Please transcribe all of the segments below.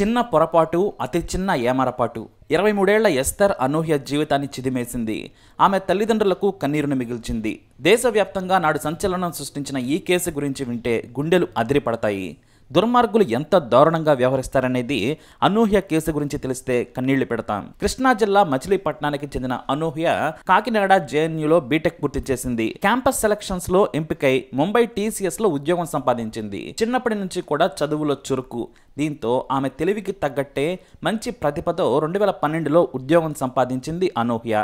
చిన్న పొరపాటు అతి చిన్న ఏమరపాటు ఇరవై మూడేళ్ల ఎస్తర్ అనూహ్య జీవితాన్ని చిదిమేసింది ఆమె తల్లిదండ్రులకు కన్నీరును మిగిల్చింది దేశవ్యాప్తంగా నాడు సంచలనం సృష్టించిన ఈ కేసు గురించి వింటే గుండెలు అదిరిపడతాయి దుర్మార్గులు ఎంత దారుణంగా వ్యవహరిస్తారనేది అనూహ్య కేసు గురించి తెలిస్తే కన్నీళ్లు పెడతాం కృష్ణా జిల్లా మచిలీపట్నానికి చెందిన అనూహ్య కాకినాడ జేఎన్యూలో బీటెక్ పూర్తి చేసింది క్యాంపస్ సెలక్షన్స్ లో ఎంపికై ముంబై టీసీఎస్ లో ఉద్యోగం సంపాదించింది చిన్నప్పటి నుంచి కూడా చదువులో చురుకు దీంతో ఆమె తెలివికి తగ్గట్టే మంచి ప్రతిభతో రెండు వేల పన్నెండులో ఉద్యోగం సంపాదించింది అనూహ్య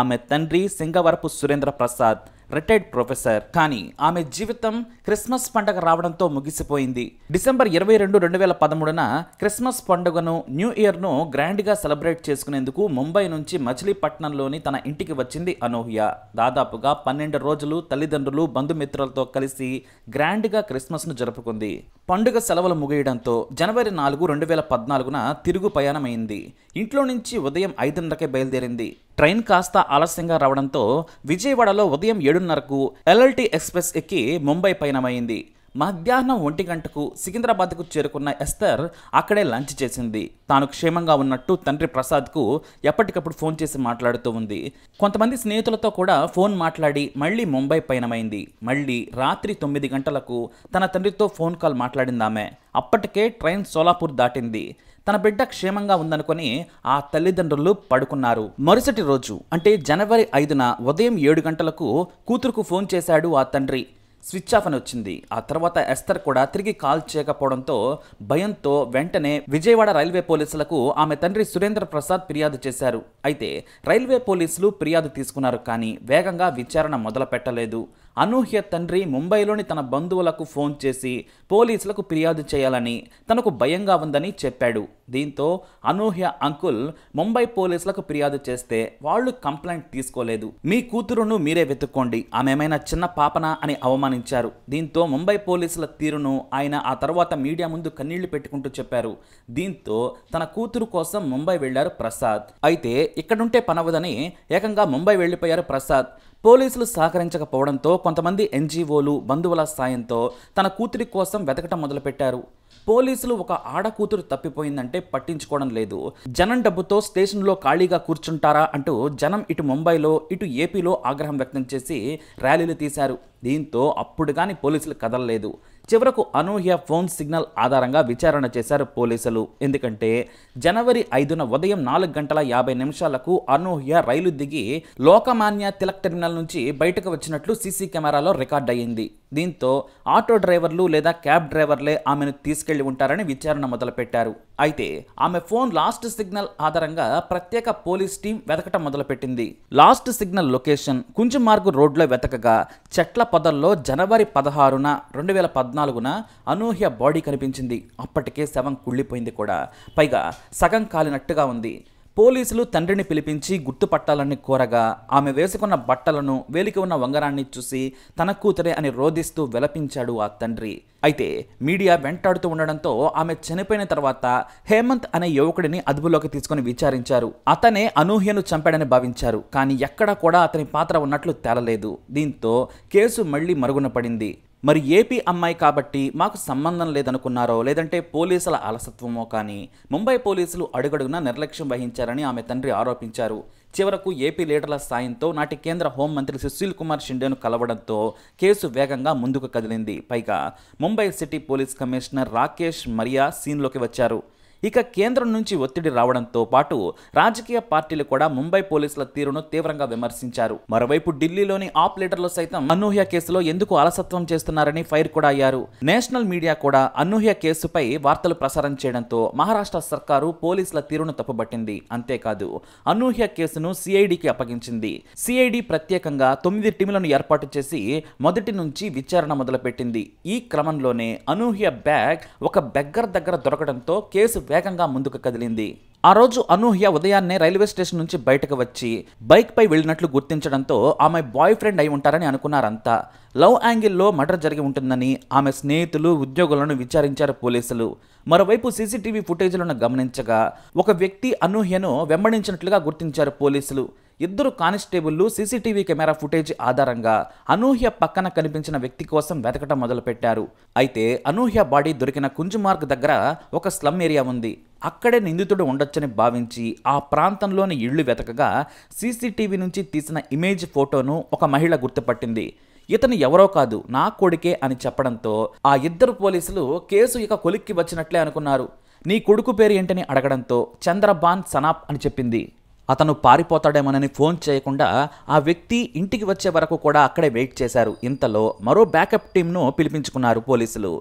ఆమె తండ్రి సింగవరపు సురేంద్ర ప్రసాద్ రిటైర్డ్ ప్రొఫెసర్ కానీ ఆమె జీవితం క్రిస్మస్ పండగ రావడంతో ముగిసిపోయింది డిసెంబర్ ఇరవై రెండు రెండు వేల పదమూడున క్రిస్మస్ పండుగను న్యూ ఇయర్ను గ్రాండ్గా సెలబ్రేట్ చేసుకునేందుకు ముంబై నుంచి మచిలీపట్నంలోని తన ఇంటికి వచ్చింది అనూహ్య దాదాపుగా పన్నెండు రోజులు తల్లిదండ్రులు బంధుమిత్రులతో కలిసి గ్రాండ్గా క్రిస్మస్ను జరుపుకుంది పండుగ సెలవులు ముగియడంతో జనవరి నాలుగు రెండు వేల పద్నాలుగున తిరుగు ప్రయాణమైంది ఇంట్లో నుంచి ఉదయం ఐదున్నరకే బయలుదేరింది ట్రైన్ కాస్త ఆలస్యంగా రావడంతో విజయవాడలో ఉదయం ఏడు ఏడున్నరకు ఎల్ఎల్టీ ఎక్స్ప్రెస్ ఎక్కి ముంబై పయనమైంది మధ్యాహ్నం ఒంటి గంటకు సికింద్రాబాద్కు చేరుకున్న ఎస్తర్ అక్కడే లంచ్ చేసింది తాను క్షేమంగా ఉన్నట్టు తండ్రి ప్రసాద్కు ఎప్పటికప్పుడు ఫోన్ చేసి మాట్లాడుతూ ఉంది కొంతమంది స్నేహితులతో కూడా ఫోన్ మాట్లాడి మళ్ళీ ముంబై పయనమైంది మళ్ళీ రాత్రి తొమ్మిది గంటలకు తన తండ్రితో ఫోన్ కాల్ మాట్లాడిందామె అప్పటికే ట్రైన్ సోలాపూర్ దాటింది తన బిడ్డ క్షేమంగా ఉందనుకొని ఆ తల్లిదండ్రులు పడుకున్నారు మరుసటి రోజు అంటే జనవరి ఐదున ఉదయం ఏడు గంటలకు కూతురుకు ఫోన్ చేశాడు ఆ తండ్రి స్విచ్ ఆఫ్ అని వచ్చింది ఆ తర్వాత ఎస్తర్ కూడా తిరిగి కాల్ చేయకపోవడంతో భయంతో వెంటనే విజయవాడ రైల్వే పోలీసులకు ఆమె తండ్రి సురేంద్ర ప్రసాద్ ఫిర్యాదు చేశారు అయితే రైల్వే పోలీసులు ఫిర్యాదు తీసుకున్నారు కానీ వేగంగా విచారణ మొదలు పెట్టలేదు అనూహ్య తండ్రి ముంబైలోని తన బంధువులకు ఫోన్ చేసి పోలీసులకు ఫిర్యాదు చేయాలని తనకు భయంగా ఉందని చెప్పాడు దీంతో అనూహ్య అంకుల్ ముంబై పోలీసులకు ఫిర్యాదు చేస్తే వాళ్ళు కంప్లైంట్ తీసుకోలేదు మీ కూతురును మీరే వెతుక్కోండి ఆమె ఏమైనా చిన్న పాపన అని అవమానించారు దీంతో ముంబై పోలీసుల తీరును ఆయన ఆ తర్వాత మీడియా ముందు కన్నీళ్లు పెట్టుకుంటూ చెప్పారు దీంతో తన కూతురు కోసం ముంబై వెళ్లారు ప్రసాద్ అయితే ఇక్కడుంటే పనవదని ఏకంగా ముంబై వెళ్లిపోయారు ప్రసాద్ పోలీసులు సహకరించకపోవడంతో కొంతమంది ఎన్జీఓలు బంధువుల సాయంతో తన కూతురి కోసం వెతకటం మొదలుపెట్టారు పోలీసులు ఒక ఆడ కూతురు తప్పిపోయిందంటే పట్టించుకోవడం లేదు జనం డబ్బుతో స్టేషన్లో ఖాళీగా కూర్చుంటారా అంటూ జనం ఇటు ముంబైలో ఇటు ఏపీలో ఆగ్రహం వ్యక్తం చేసి ర్యాలీలు తీశారు దీంతో అప్పుడు కానీ పోలీసులు కదలలేదు చివరకు అనూహ్య ఫోన్ సిగ్నల్ ఆధారంగా విచారణ చేశారు పోలీసులు ఎందుకంటే జనవరి ఐదున ఉదయం నాలుగు గంటల యాభై నిమిషాలకు అనూహ్య రైలు దిగి లోకమాన్య తిలక్ టెర్మినల్ నుంచి బయటకు వచ్చినట్లు సీసీ కెమెరాలో రికార్డ్ అయ్యింది దీంతో ఆటో డ్రైవర్లు లేదా క్యాబ్ డ్రైవర్లే ఆమెను తీసుకెళ్లి ఉంటారని విచారణ మొదలుపెట్టారు అయితే ఆమె ఫోన్ లాస్ట్ సిగ్నల్ ఆధారంగా ప్రత్యేక పోలీస్ టీం వెతకటం మొదలుపెట్టింది లాస్ట్ సిగ్నల్ లొకేషన్ కుంజుమార్గు రోడ్లో వెతకగా చెట్ల పదల్లో జనవరి పదహారున రెండు వేల పద్నాలుగున అనూహ్య బాడీ కనిపించింది అప్పటికే శవం కుళ్ళిపోయింది కూడా పైగా సగం కాలినట్టుగా ఉంది పోలీసులు తండ్రిని పిలిపించి గుర్తుపట్టాలని కోరగా ఆమె వేసుకున్న బట్టలను వేలికి ఉన్న వంగరాన్ని చూసి తన కూతురే అని రోధిస్తూ విలపించాడు ఆ తండ్రి అయితే మీడియా వెంటాడుతూ ఉండడంతో ఆమె చనిపోయిన తర్వాత హేమంత్ అనే యువకుడిని అదుపులోకి తీసుకుని విచారించారు అతనే అనూహ్యను చంపాడని భావించారు కానీ ఎక్కడా కూడా అతని పాత్ర ఉన్నట్లు తేలలేదు దీంతో కేసు మళ్లీ మరుగున పడింది మరి ఏపీ అమ్మాయి కాబట్టి మాకు సంబంధం లేదనుకున్నారో లేదంటే పోలీసుల అలసత్వమో కానీ ముంబై పోలీసులు అడుగడుగునా నిర్లక్ష్యం వహించారని ఆమె తండ్రి ఆరోపించారు చివరకు ఏపీ లీడర్ల సాయంతో నాటి కేంద్ర హోంమంత్రి సుశీల్ కుమార్ షిండేను కలవడంతో కేసు వేగంగా ముందుకు కదిలింది పైగా Mumbai city police commissioner Rakesh Maria సీన్లోకి వచ్చారు ఇక కేంద్రం నుంచి ఒత్తిడి రావడంతో పాటు రాజకీయ పార్టీలు కూడా ముంబై పోలీసుల తీరును తీవ్రంగా విమర్శించారు మరోవైపు ఢిల్లీలోని ఆప్ లీడర్లు సైతం అనూహ్య కేసులో ఎందుకు అలసత్వం చేస్తున్నారని ఫైర్ కూడా అయ్యారు నేషనల్ మీడియా కూడా అనూహ్య కేసుపై వార్తలు ప్రసారం చేయడంతో మహారాష్ట్ర సర్కారు పోలీసుల తీరును తప్పుబట్టింది అంతేకాదు అనూహ్య కేసును సిఐడికి అప్పగించింది సిఐడి ప్రత్యేకంగా తొమ్మిది టీములను ఏర్పాటు చేసి మొదటి నుంచి విచారణ మొదలుపెట్టింది ఈ క్రమంలోనే అనూహ్య బ్యాగ్ ఒక బెగ్గర్ దగ్గర దొరకడంతో కేసు వేగంగా ముందుకు కదిలింది ఆ రోజు అనూహ్య ఉదయాన్నే రైల్వే స్టేషన్ నుంచి బయటకు వచ్చి బైక్పై వెళ్ళినట్లు గుర్తించడంతో ఆమె బాయ్ ఫ్రెండ్ అయి ఉంటారని అనుకున్నారంతా లవ్ యాంగిల్లో మర్డర్ జరిగి ఉంటుందని ఆమె స్నేహితులు ఉద్యోగులను విచారించారు పోలీసులు మరోవైపు సీసీటీవీ ఫుటేజ్లను గమనించగా ఒక వ్యక్తి అనూహ్యను వెంబడించినట్లుగా గుర్తించారు పోలీసులు ఇద్దరు కానిస్టేబుల్లు సీసీటీవీ కెమెరా ఫుటేజ్ ఆధారంగా అనూహ్య పక్కన కనిపించిన వ్యక్తి కోసం వెతకటం మొదలుపెట్టారు అయితే అనూహ్య బాడీ దొరికిన కుంజుమార్గ్ దగ్గర ఒక స్లమ్ ఏరియా ఉంది అక్కడే నిందితుడు ఉండొచ్చని భావించి ఆ ప్రాంతంలోని ఇళ్లు వెతకగా సీసీటీవీ నుంచి తీసిన ఇమేజ్ ఫోటోను ఒక మహిళ గుర్తుపట్టింది ఇతను ఎవరో కాదు నా కొడుకే అని చెప్పడంతో ఆ ఇద్దరు పోలీసులు కేసు ఇక కొలిక్కి వచ్చినట్లే అనుకున్నారు నీ కొడుకు పేరు ఏంటని అడగడంతో చంద్రబాన్ సనాప్ అని చెప్పింది అతను పారిపోతాడేమోనని ఫోన్ చేయకుండా ఆ వ్యక్తి ఇంటికి వచ్చే వరకు కూడా అక్కడే వెయిట్ చేశారు ఇంతలో మరో బ్యాకప్ టీంను పిలిపించుకున్నారు పోలీసులు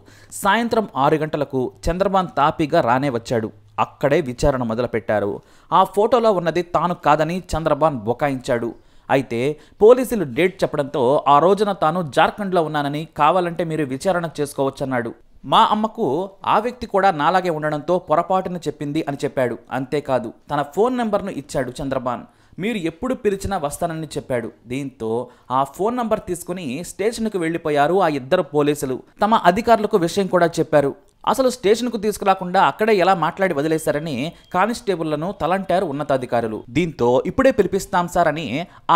సాయంత్రం ఆరు గంటలకు చంద్రబాన్ తాపీగా రానే వచ్చాడు అక్కడే విచారణ మొదలుపెట్టారు ఆ ఫోటోలో ఉన్నది తాను కాదని చంద్రబాన్ బొకాయించాడు అయితే పోలీసులు డేట్ చెప్పడంతో ఆ రోజున తాను జార్ఖండ్లో ఉన్నానని కావాలంటే మీరు విచారణ చేసుకోవచ్చన్నాడు మా అమ్మకు ఆ వ్యక్తి కూడా నాలాగే ఉండడంతో పొరపాటున చెప్పింది అని చెప్పాడు అంతేకాదు తన ఫోన్ నెంబర్ను ఇచ్చాడు చంద్రబాన్ మీరు ఎప్పుడు పిలిచినా వస్తానని చెప్పాడు దీంతో ఆ ఫోన్ నంబర్ తీసుకుని స్టేషన్కు వెళ్ళిపోయారు ఆ ఇద్దరు పోలీసులు తమ అధికారులకు విషయం కూడా చెప్పారు అసలు స్టేషన్కు తీసుకురాకుండా అక్కడే ఎలా మాట్లాడి వదిలేశారని కానిస్టేబుల్లను తలంటారు ఉన్నతాధికారులు దీంతో ఇప్పుడే పిలిపిస్తాం సార్ అని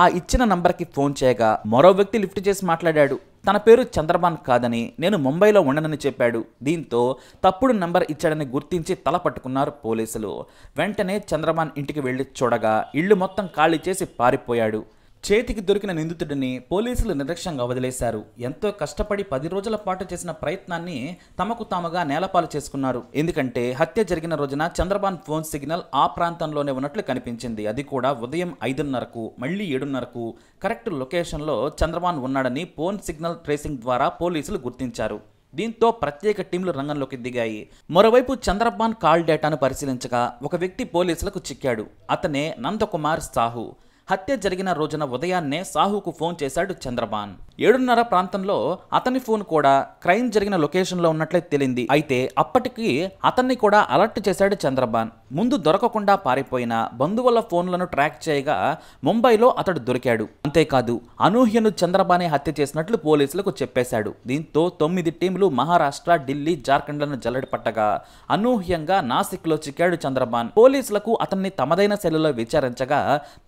ఆ ఇచ్చిన నంబర్కి ఫోన్ చేయగా మరో వ్యక్తి లిఫ్ట్ చేసి మాట్లాడాడు తన పేరు చంద్రబాన్ కాదని నేను ముంబైలో ఉండనని చెప్పాడు దీంతో తప్పుడు నంబర్ ఇచ్చాడని గుర్తించి తల పట్టుకున్నారు పోలీసులు వెంటనే చంద్రబాన్ ఇంటికి వెళ్ళి చూడగా ఇల్లు మొత్తం ఖాళీ చేసి పారిపోయాడు చేతికి దొరికిన నిందితుడిని పోలీసులు నిర్లక్ష్యంగా వదిలేశారు ఎంతో కష్టపడి పది రోజుల పాటు చేసిన ప్రయత్నాన్ని తమకు తాముగా నేలపాలు చేసుకున్నారు ఎందుకంటే హత్య జరిగిన రోజున చంద్రబాన్ ఫోన్ సిగ్నల్ ఆ ప్రాంతంలోనే ఉన్నట్లు కనిపించింది అది కూడా ఉదయం ఐదున్నరకు మళ్ళీ ఏడున్నరకు కరెక్ట్ లొకేషన్లో చంద్రబాన్ ఉన్నాడని ఫోన్ సిగ్నల్ ట్రేసింగ్ ద్వారా పోలీసులు గుర్తించారు దీంతో ప్రత్యేక టీంలు రంగంలోకి దిగాయి మరోవైపు చంద్రబాన్ కాల్ డేటాను పరిశీలించగా ఒక వ్యక్తి పోలీసులకు చిక్కాడు అతనే నందకుమార్ సాహు హత్య జరిగిన రోజున ఉదయాన్నే సాహుకు ఫోన్ చేశాడు చంద్రబాన్ ఏడున్నర ప్రాంతంలో అతని ఫోన్ కూడా క్రైమ్ జరిగిన లొకేషన్లో ఉన్నట్లే తెలింది అయితే అప్పటికి అతన్ని కూడా అలర్ట్ చేశాడు చంద్రబాన్ ముందు దొరకకుండా పారిపోయిన బంధువుల ఫోన్లను ట్రాక్ చేయగా ముంబైలో అతడు దొరికాడు అంతేకాదు అనూహ్యను చంద్రబానే హత్య చేసినట్లు పోలీసులకు చెప్పేశాడు దీంతో తొమ్మిది టీంలు మహారాష్ట్ర ఢిల్లీ జార్ఖండ్లను జల్లడి పట్టగా అనూహ్యంగా నాసిక్లో చిక్కాడు చంద్రబాన్ పోలీసులకు అతన్ని తమదైన శైలిలో విచారించగా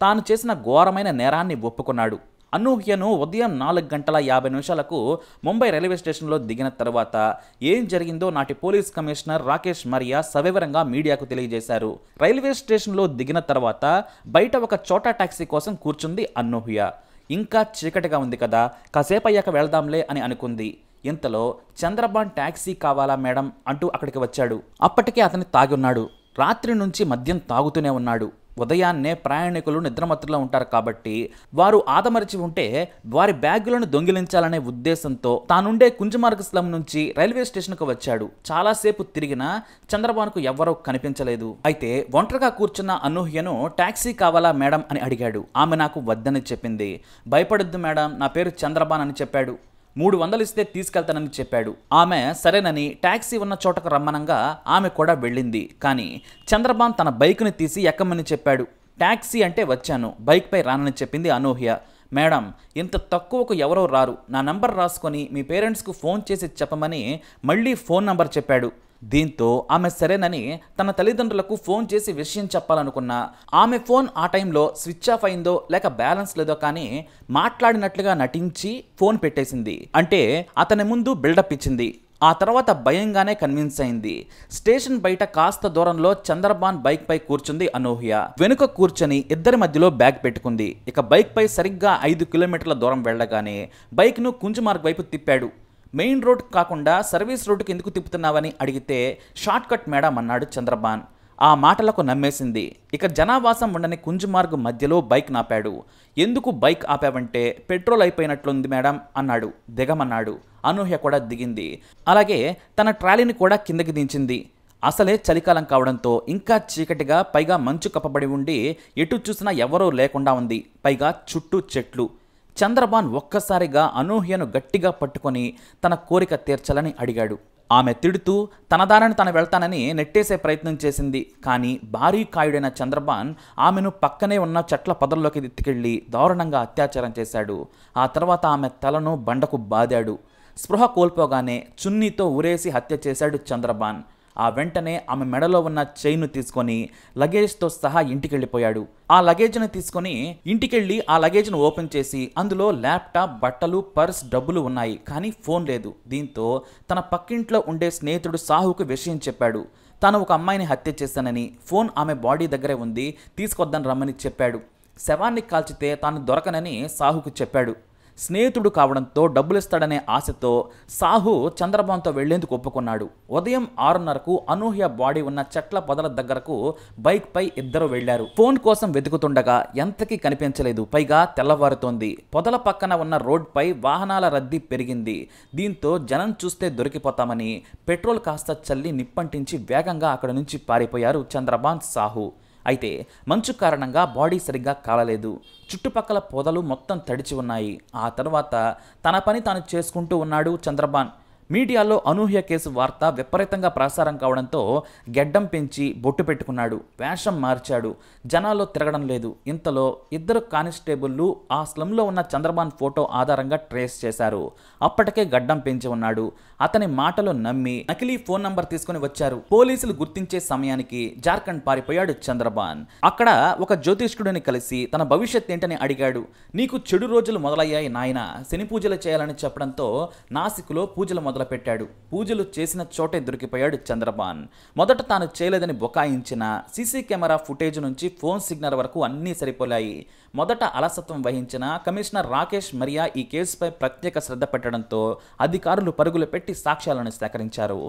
తాను చేసిన చేసిన ఘోరమైన నేరాన్ని ఒప్పుకున్నాడు అనూహ్యను ఉదయం నాలుగు గంటల యాభై నిమిషాలకు ముంబై రైల్వే స్టేషన్లో దిగిన తర్వాత ఏం జరిగిందో నాటి పోలీస్ కమిషనర్ రాకేష్ మరియా సవివరంగా మీడియాకు తెలియజేశారు రైల్వే స్టేషన్లో దిగిన తర్వాత బయట ఒక చోటా ట్యాక్సీ కోసం కూర్చుంది అనూహ్య ఇంకా చీకటిగా ఉంది కదా కాసేపు అయ్యాక వెళ్దాంలే అని అనుకుంది ఇంతలో చంద్రబాన్ టాక్సీ కావాలా మేడం అంటూ అక్కడికి వచ్చాడు అప్పటికే అతని తాగి ఉన్నాడు రాత్రి నుంచి మద్యం తాగుతూనే ఉన్నాడు ఉదయాన్నే ప్రయాణికులు నిద్రమత్తులో ఉంటారు కాబట్టి వారు ఆదమరిచి ఉంటే వారి బ్యాగులను దొంగిలించాలనే ఉద్దేశంతో తానుండే కుంజమార్గ స్లం నుంచి రైల్వే స్టేషన్కు వచ్చాడు చాలాసేపు తిరిగినా చంద్రబాబుకు ఎవ్వరూ కనిపించలేదు అయితే ఒంటరిగా కూర్చున్న అనూహ్యను టాక్సీ కావాలా మేడం అని అడిగాడు ఆమె నాకు వద్దని చెప్పింది భయపడొద్దు మేడం నా పేరు చంద్రబాన్ అని చెప్పాడు మూడు వందలు ఇస్తే తీసుకెళ్తానని చెప్పాడు ఆమె సరేనని ట్యాక్సీ ఉన్న చోటకు రమ్మనంగా ఆమె కూడా వెళ్ళింది కానీ చంద్రబాన్ తన బైక్ని తీసి ఎక్కమని చెప్పాడు ట్యాక్సీ అంటే వచ్చాను బైక్పై రానని చెప్పింది అనూహ్య మేడం ఇంత తక్కువకు ఎవరో రారు నా నంబర్ రాసుకొని మీ పేరెంట్స్కు ఫోన్ చేసి చెప్పమని మళ్ళీ ఫోన్ నంబర్ చెప్పాడు దీంతో ఆమె సరేనని తన తల్లిదండ్రులకు ఫోన్ చేసి విషయం చెప్పాలనుకున్నా ఆమె ఫోన్ ఆ టైంలో స్విచ్ ఆఫ్ అయిందో లేక బ్యాలెన్స్ లేదో కానీ మాట్లాడినట్లుగా నటించి ఫోన్ పెట్టేసింది అంటే అతని ముందు బిల్డప్ ఇచ్చింది ఆ తర్వాత భయంగానే కన్విన్స్ అయింది స్టేషన్ బయట కాస్త దూరంలో చంద్రబాన్ బైక్ పై కూర్చుంది అనూహ్య వెనుక కూర్చొని ఇద్దరి మధ్యలో బ్యాగ్ పెట్టుకుంది ఇక బైక్ పై సరిగ్గా ఐదు కిలోమీటర్ల దూరం వెళ్ళగానే బైక్ ను కుంజుమార్గ్ వైపు తిప్పాడు మెయిన్ రోడ్ కాకుండా సర్వీస్ రోడ్డుకి ఎందుకు తిప్పుతున్నావని అడిగితే షార్ట్కట్ మేడం అన్నాడు చంద్రబాన్ ఆ మాటలకు నమ్మేసింది ఇక జనావాసం ఉండని కుంజుమార్గు మధ్యలో బైక్ నాపాడు ఎందుకు బైక్ ఆపావంటే పెట్రోల్ అయిపోయినట్లుంది మేడం అన్నాడు దిగమన్నాడు అనూహ్య కూడా దిగింది అలాగే తన ట్రాలీని కూడా కిందకి దించింది అసలే చలికాలం కావడంతో ఇంకా చీకటిగా పైగా మంచు కప్పబడి ఉండి ఎటు చూసినా ఎవరూ లేకుండా ఉంది పైగా చుట్టూ చెట్లు చంద్రబాన్ ఒక్కసారిగా అనూహ్యను గట్టిగా పట్టుకొని తన కోరిక తీర్చాలని అడిగాడు ఆమె తిడుతూ తనదారని తన వెళ్తానని నెట్టేసే ప్రయత్నం చేసింది కానీ భారీ కాయుడైన చంద్రబాన్ ఆమెను పక్కనే ఉన్న చెట్ల పొదల్లోకి దిత్తికెళ్ళి దారుణంగా అత్యాచారం చేశాడు ఆ తర్వాత ఆమె తలను బండకు బాదాడు స్పృహ కోల్పోగానే చున్నీతో ఉరేసి హత్య చేశాడు చంద్రబాన్ ఆ వెంటనే ఆమె మెడలో ఉన్న చైన్ను తీసుకొని లగేజ్తో సహా ఇంటికి వెళ్ళిపోయాడు ఆ లగేజ్ను తీసుకొని ఇంటికెళ్ళి ఆ లగేజ్ను ఓపెన్ చేసి అందులో ల్యాప్టాప్ బట్టలు పర్స్ డబ్బులు ఉన్నాయి కానీ ఫోన్ లేదు దీంతో తన పక్కింట్లో ఉండే స్నేహితుడు సాహుకు విషయం చెప్పాడు తాను ఒక అమ్మాయిని హత్య చేశానని ఫోన్ ఆమె బాడీ దగ్గరే ఉంది తీసుకొద్దని రమ్మని చెప్పాడు శవాన్ని కాల్చితే తాను దొరకనని సాహుకు చెప్పాడు స్నేహితుడు కావడంతో డబ్బులిస్తాడనే ఆశతో సాహు చంద్రబాబుతో వెళ్లేందుకు ఒప్పుకున్నాడు ఉదయం ఆరున్నరకు అనూహ్య బాడీ ఉన్న చెట్ల పొదల దగ్గరకు బైక్ పై ఇద్దరు వెళ్లారు ఫోన్ కోసం వెతుకుతుండగా ఎంతకీ కనిపించలేదు పైగా తెల్లవారుతోంది పొదల పక్కన ఉన్న రోడ్పై వాహనాల రద్దీ పెరిగింది దీంతో జనం చూస్తే దొరికిపోతామని పెట్రోల్ కాస్త చల్లి నిప్పంటించి వేగంగా అక్కడ నుంచి పారిపోయారు చంద్రబాబు సాహు అయితే మంచు కారణంగా బాడీ సరిగ్గా కాలలేదు చుట్టుపక్కల పొదలు మొత్తం తడిచి ఉన్నాయి ఆ తర్వాత తన పని తాను చేసుకుంటూ ఉన్నాడు చంద్రబాన్ మీడియాలో అనూహ్య కేసు వార్త విపరీతంగా ప్రసారం కావడంతో గెడ్డం పెంచి బొట్టు పెట్టుకున్నాడు వేషం మార్చాడు జనాల్లో తిరగడం లేదు ఇంతలో ఇద్దరు కానిస్టేబుల్లు ఆ స్లంలో ఉన్న చంద్రబాన్ ఫోటో ఆధారంగా ట్రేస్ చేశారు అప్పటికే గడ్డం పెంచి ఉన్నాడు అతని మాటలు నమ్మి నకిలీ ఫోన్ నంబర్ తీసుకుని వచ్చారు పోలీసులు గుర్తించే సమయానికి జార్ఖండ్ పారిపోయాడు చంద్రబాన్ అక్కడ ఒక జ్యోతిష్కుడిని కలిసి తన భవిష్యత్ ఏంటని అడిగాడు నీకు చెడు రోజులు మొదలయ్యాయి నాయన శని పూజలు చేయాలని చెప్పడంతో నాసికులో పూజలు మొదలయ్యాయి మొదలుపెట్టాడు పూజలు చేసిన చోటే దొరికిపోయాడు చంద్రబాన్ మొదట తాను చేయలేదని బొకాయించిన సీసీ కెమెరా ఫుటేజ్ నుంచి ఫోన్ సిగ్నల్ వరకు అన్నీ సరిపోలాయి మొదట అలసత్వం వహించిన కమిషనర్ రాకేష్ మరియా ఈ కేసుపై ప్రత్యేక శ్రద్ధ పెట్టడంతో అధికారులు పరుగులు పెట్టి సాక్ష్యాలను సేకరించారు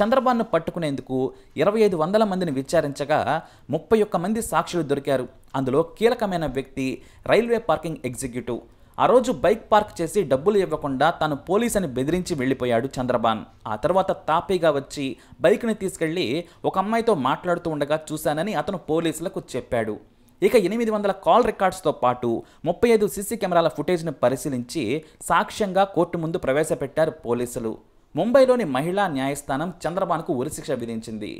చంద్రబాన్ను పట్టుకునేందుకు ఇరవై ఐదు వందల మందిని విచారించగా ముప్పై ఒక్క మంది సాక్షులు దొరికారు అందులో కీలకమైన వ్యక్తి రైల్వే పార్కింగ్ ఎగ్జిక్యూటివ్ ఆ రోజు బైక్ పార్క్ చేసి డబ్బులు ఇవ్వకుండా తాను పోలీస్ అని బెదిరించి వెళ్ళిపోయాడు చంద్రబాన్ ఆ తర్వాత తాపీగా వచ్చి బైక్ని తీసుకెళ్లి ఒక అమ్మాయితో మాట్లాడుతూ ఉండగా చూశానని అతను పోలీసులకు చెప్పాడు ఇక ఎనిమిది వందల కాల్ రికార్డ్స్తో పాటు ముప్పై ఐదు సీసీ కెమెరాల ఫుటేజ్ను పరిశీలించి సాక్ష్యంగా కోర్టు ముందు ప్రవేశపెట్టారు పోలీసులు ముంబైలోని మహిళా న్యాయస్థానం చంద్రబాన్కు ఉరిశిక్ష విధించింది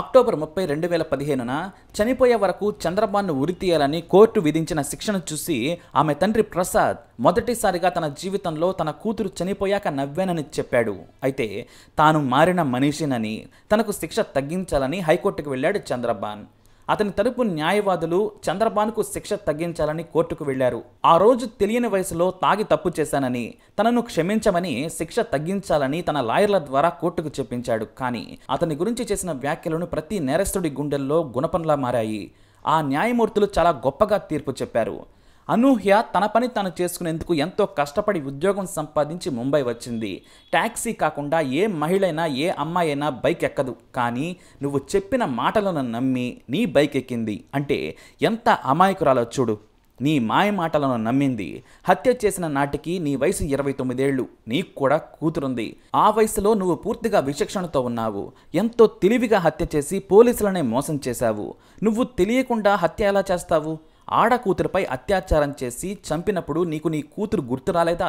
అక్టోబర్ ముప్పై రెండు వేల పదిహేనున చనిపోయే వరకు చంద్రబాబును ఉరితీయాలని కోర్టు విధించిన శిక్షను చూసి ఆమె తండ్రి ప్రసాద్ మొదటిసారిగా తన జీవితంలో తన కూతురు చనిపోయాక నవ్వానని చెప్పాడు అయితే తాను మారిన మనిషినని తనకు శిక్ష తగ్గించాలని హైకోర్టుకు వెళ్ళాడు చంద్రబాన్ అతని తరపు న్యాయవాదులు చంద్రబాన్కు శిక్ష తగ్గించాలని కోర్టుకు వెళ్లారు ఆ రోజు తెలియని వయసులో తాగి తప్పు చేశానని తనను క్షమించమని శిక్ష తగ్గించాలని తన లాయర్ల ద్వారా కోర్టుకు చెప్పించాడు కానీ అతని గురించి చేసిన వ్యాఖ్యలను ప్రతి నేరస్తుడి గుండెల్లో గుణపంలా మారాయి ఆ న్యాయమూర్తులు చాలా గొప్పగా తీర్పు చెప్పారు అనూహ్య తన పని తను చేసుకునేందుకు ఎంతో కష్టపడి ఉద్యోగం సంపాదించి ముంబై వచ్చింది ట్యాక్సీ కాకుండా ఏ మహిళైనా ఏ అయినా బైక్ ఎక్కదు కానీ నువ్వు చెప్పిన మాటలను నమ్మి నీ బైక్ ఎక్కింది అంటే ఎంత అమాయకురాలో చూడు నీ మాయ మాటలను నమ్మింది హత్య చేసిన నాటికి నీ వయసు ఇరవై తొమ్మిదేళ్లు నీకు కూడా కూతురుంది ఆ వయసులో నువ్వు పూర్తిగా విచక్షణతో ఉన్నావు ఎంతో తెలివిగా హత్య చేసి పోలీసులనే మోసం చేశావు నువ్వు తెలియకుండా హత్య ఎలా చేస్తావు ఆడకూతురుపై అత్యాచారం చేసి చంపినప్పుడు నీకు నీ కూతురు గుర్తు రాలేదా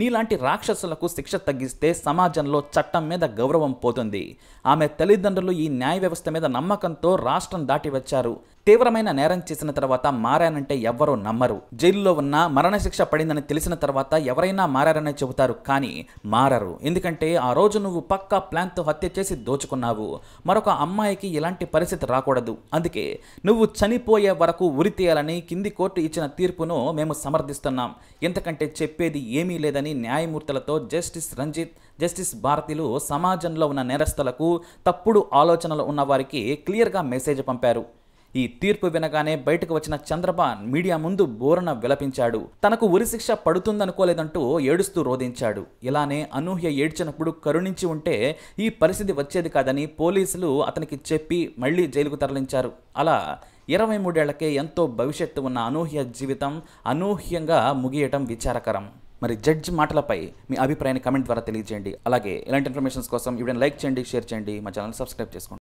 నీలాంటి రాక్షసులకు శిక్ష తగ్గిస్తే సమాజంలో చట్టం మీద గౌరవం పోతుంది ఆమె తల్లిదండ్రులు ఈ న్యాయ వ్యవస్థ మీద నమ్మకంతో రాష్ట్రం దాటి వచ్చారు తీవ్రమైన నేరం చేసిన తర్వాత మారానంటే ఎవ్వరూ నమ్మరు జైలులో ఉన్న మరణశిక్ష పడిందని తెలిసిన తర్వాత ఎవరైనా మారారనే చెబుతారు కానీ మారరు ఎందుకంటే ఆ రోజు నువ్వు పక్కా ప్లాన్తో హత్య చేసి దోచుకున్నావు మరొక అమ్మాయికి ఇలాంటి పరిస్థితి రాకూడదు అందుకే నువ్వు చనిపోయే వరకు ఉరి తీయాలని కింది కోర్టు ఇచ్చిన తీర్పును మేము సమర్థిస్తున్నాం ఎంతకంటే చెప్పేది ఏమీ లేదని న్యాయమూర్తులతో జస్టిస్ రంజిత్ జస్టిస్ భారతిలు సమాజంలో ఉన్న నేరస్తులకు తప్పుడు ఆలోచనలు ఉన్న వారికి క్లియర్గా మెసేజ్ పంపారు ఈ తీర్పు వినగానే బయటకు వచ్చిన చంద్రబాన్ మీడియా ముందు బోరన విలపించాడు తనకు ఉరిశిక్ష పడుతుందనుకోలేదంటూ ఏడుస్తూ రోధించాడు ఇలానే అనూహ్య ఏడ్చినప్పుడు కరుణించి ఉంటే ఈ పరిస్థితి వచ్చేది కాదని పోలీసులు అతనికి చెప్పి మళ్లీ జైలుకు తరలించారు అలా ఇరవై మూడేళ్లకే ఎంతో భవిష్యత్తు ఉన్న అనూహ్య జీవితం అనూహ్యంగా ముగియటం విచారకరం మరి జడ్జ్ మాటలపై మీ అభిప్రాయాన్ని కమెంట్ ద్వారా తెలియజేయండి అలాగే ఇలాంటి ఇన్ఫర్మేషన్స్ కోసం ఇవిడని లైక్ చేయండి షేర్ చేయండి మా ఛానల్ సబ్స్క్రైబ్ చేసుకోండి